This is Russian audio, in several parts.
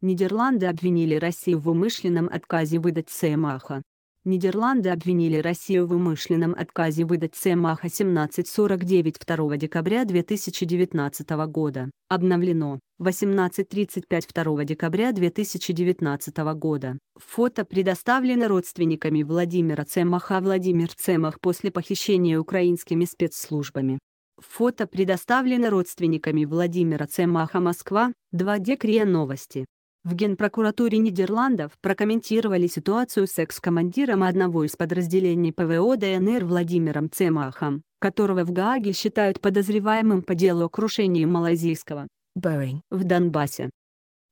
Нидерланды обвинили Россию в умышленном отказе выдать Сэмаха. Нидерланды обвинили Россию в умышленном отказе выдать Сэмаха 1749 2 декабря 2019 года. Обновлено. 18.35 2 декабря 2019 года. Фото предоставлено родственниками Владимира Цемаха Владимир Цемах после похищения украинскими спецслужбами. Фото предоставлено родственниками Владимира Цемаха Москва, 2 Декрия Новости. В Генпрокуратуре Нидерландов прокомментировали ситуацию с экс-командиром одного из подразделений ПВО ДНР Владимиром Цемахом, которого в Гааге считают подозреваемым по делу о крушении малазийского Boeing в Донбассе.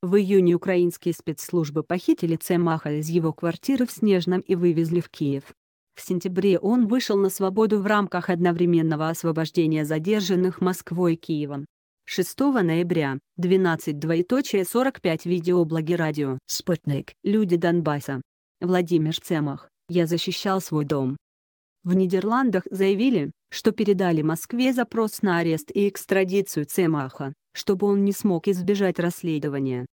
В июне украинские спецслужбы похитили Цемаха из его квартиры в Снежном и вывезли в Киев. В сентябре он вышел на свободу в рамках одновременного освобождения задержанных Москвой и Киевом. 6 ноября, 12.45 видеоблоги радио «Спутник». Люди Донбасса. Владимир Цемах, я защищал свой дом. В Нидерландах заявили, что передали Москве запрос на арест и экстрадицию Цемаха, чтобы он не смог избежать расследования.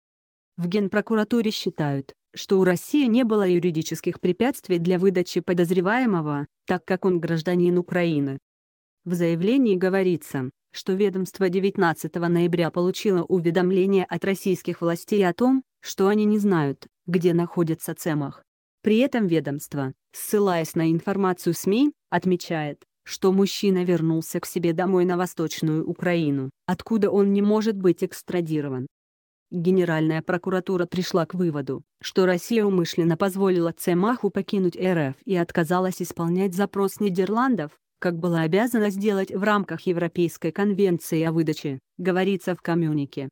В Генпрокуратуре считают, что у России не было юридических препятствий для выдачи подозреваемого, так как он гражданин Украины. В заявлении говорится, что ведомство 19 ноября получило уведомление от российских властей о том, что они не знают, где находится Цемах. При этом ведомство, ссылаясь на информацию СМИ, отмечает, что мужчина вернулся к себе домой на Восточную Украину, откуда он не может быть экстрадирован. Генеральная прокуратура пришла к выводу, что Россия умышленно позволила Цемаху покинуть РФ и отказалась исполнять запрос Нидерландов, как была обязана сделать в рамках Европейской конвенции о выдаче, говорится в коммюнике.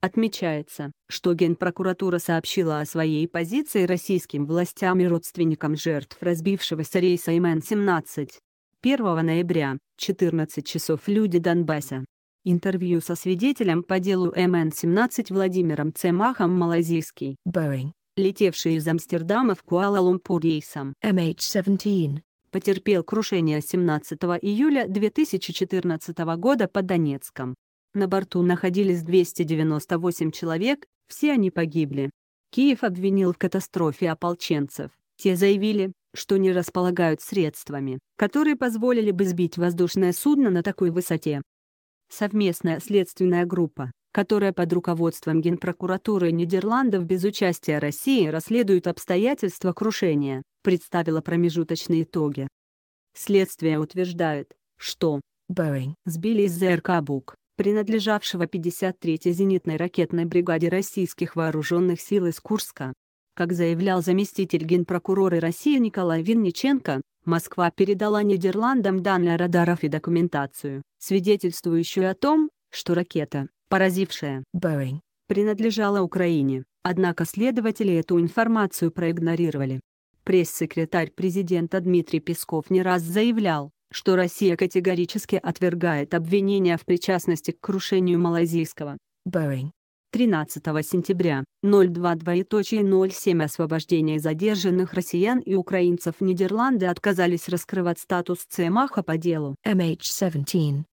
Отмечается, что Генпрокуратура сообщила о своей позиции российским властям и родственникам жертв разбившегося рейса МН-17. 1 ноября, 14 часов «Люди Донбасса». Интервью со свидетелем по делу МН-17 Владимиром Цемахом Малазийский. Boeing. Летевший из Амстердама в Куала-Лумпур рейсом. MH17. Потерпел крушение 17 июля 2014 года под Донецком. На борту находились 298 человек, все они погибли. Киев обвинил в катастрофе ополченцев. Те заявили, что не располагают средствами, которые позволили бы сбить воздушное судно на такой высоте. Совместная следственная группа, которая под руководством Генпрокуратуры Нидерландов без участия России расследует обстоятельства крушения, представила промежуточные итоги. Следствие утверждает, что Boeing сбили из ЗРК «Бук», принадлежавшего 53-й зенитной ракетной бригаде российских вооруженных сил из Курска. Как заявлял заместитель генпрокурора России Николай Винниченко, Москва передала Нидерландам данные радаров и документацию, свидетельствующую о том, что ракета, поразившая Boeing, принадлежала Украине, однако следователи эту информацию проигнорировали. Пресс-секретарь президента Дмитрий Песков не раз заявлял, что Россия категорически отвергает обвинения в причастности к крушению малазийского Boeing 13 сентября 02.07 освобождения задержанных россиян и украинцев Нидерланды отказались раскрывать статус Цемаха по делу MH17